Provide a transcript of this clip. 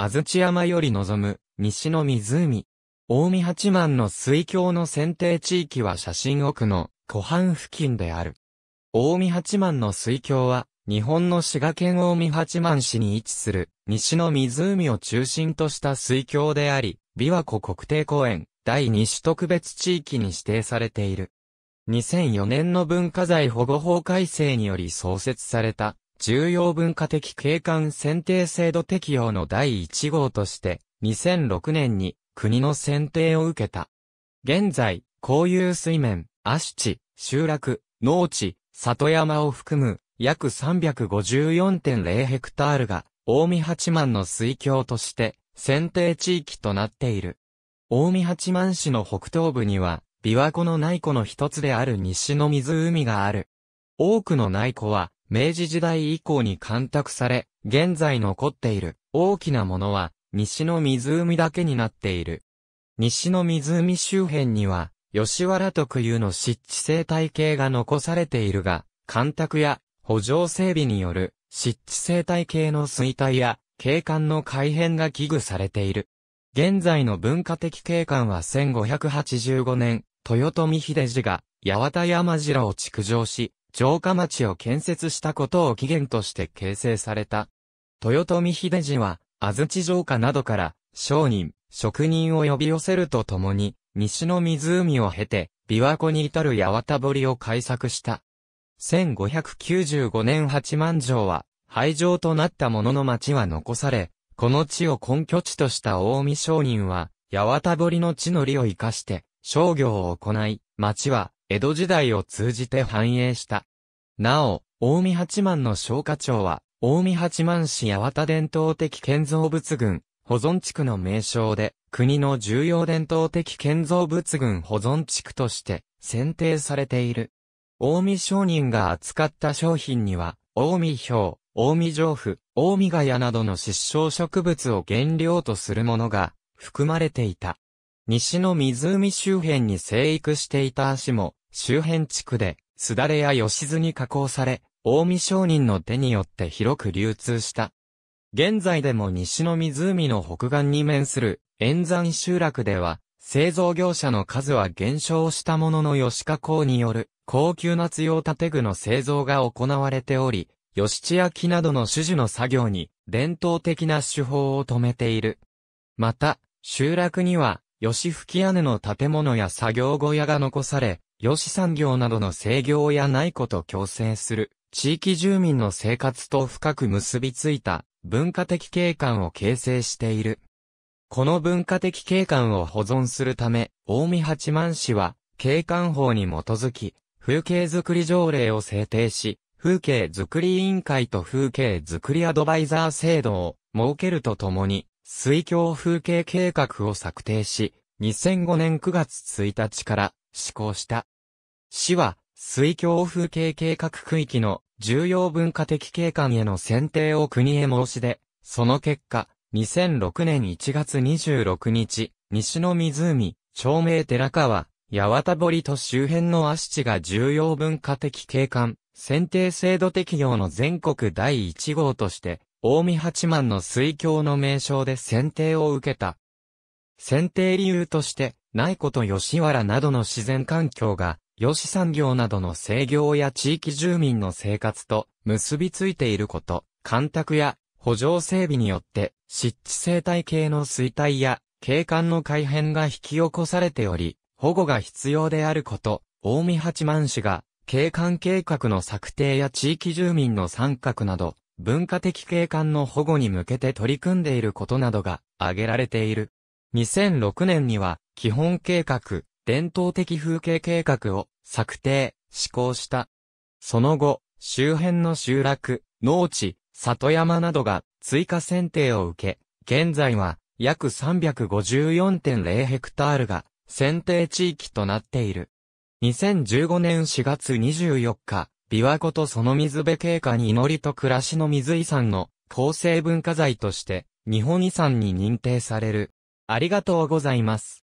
安土山より望む、西の湖。大見八幡の水郷の選定地域は写真奥の湖畔付近である。大見八幡の水郷は、日本の滋賀県大見八幡市に位置する、西の湖を中心とした水郷であり、琵琶湖国定公園、第2種特別地域に指定されている。2004年の文化財保護法改正により創設された、重要文化的景観選定制度適用の第1号として、2006年に国の選定を受けた。現在、公有水面、足地、集落、農地、里山を含む約354.0ヘクタールが、大見八幡の水郷として選定地域となっている。大見八幡市の北東部には、琵琶湖の内湖の一つである西の湖がある。多くの内湖は、明治時代以降に干拓され、現在残っている大きなものは西の湖だけになっている。西の湖周辺には吉原特有の湿地生態系が残されているが、干拓や補助整備による湿地生態系の衰退や景観の改変が危惧されている。現在の文化的景観は1585年、豊臣秀治が八幡山城を築城し、城下町を建設したことを起源として形成された。豊臣秀治は、安土城下などから、商人、職人を呼び寄せるとともに、西の湖を経て、琵琶湖に至る八幡堀を開削した。1595年八幡城は、廃城となったものの町は残され、この地を根拠地とした大見商人は、八幡堀の地の利を生かして、商業を行い、町は、江戸時代を通じて繁栄した。なお、近江八幡の商家町は、近江八幡市八幡伝統的建造物群、保存地区の名称で、国の重要伝統的建造物群保存地区として、選定されている。近江商人が扱った商品には、近江表、近江上布、近江ヶ谷などの失笑植物を原料とするものが含まれていた。西の湖周辺に生育していた足も、周辺地区で、すだれや吉津に加工され、近江商人の手によって広く流通した。現在でも西の湖の北岸に面する、沿山集落では、製造業者の数は減少したものの吉加工による、高級夏用建具の製造が行われており、吉地焼などの種々の作業に、伝統的な手法を止めている。また、集落には、吉吹き屋根の建物や作業小屋が残され、養子産業などの制業やないこと共生する、地域住民の生活と深く結びついた文化的景観を形成している。この文化的景観を保存するため、大見八幡市は、景観法に基づき、風景づくり条例を制定し、風景づくり委員会と風景づくりアドバイザー制度を設けるとともに、水郷風景計画を策定し、2005年9月1日から施行した。市は、水郷風景計画区域の重要文化的景観への選定を国へ申し出、その結果、2006年1月26日、西の湖、町名寺川、八幡堀と周辺の足地が重要文化的景観、選定制度適用の全国第1号として、大見八幡の水郷の名称で選定を受けた。選定理由として、内湖と吉原などの自然環境が、吉産業などの制業や地域住民の生活と結びついていること、干拓や補助整備によって、湿地生態系の衰退や景観の改変が引き起こされており、保護が必要であること、大見八幡市が、景観計画の策定や地域住民の参画など、文化的景観の保護に向けて取り組んでいることなどが挙げられている。2006年には、基本計画、伝統的風景計画を策定、施行した。その後、周辺の集落、農地、里山などが追加選定を受け、現在は約354.0ヘクタールが選定地域となっている。2015年4月24日、琵琶湖とその水辺経過に祈りと暮らしの水遺産の構成文化財として日本遺産に認定される。ありがとうございます。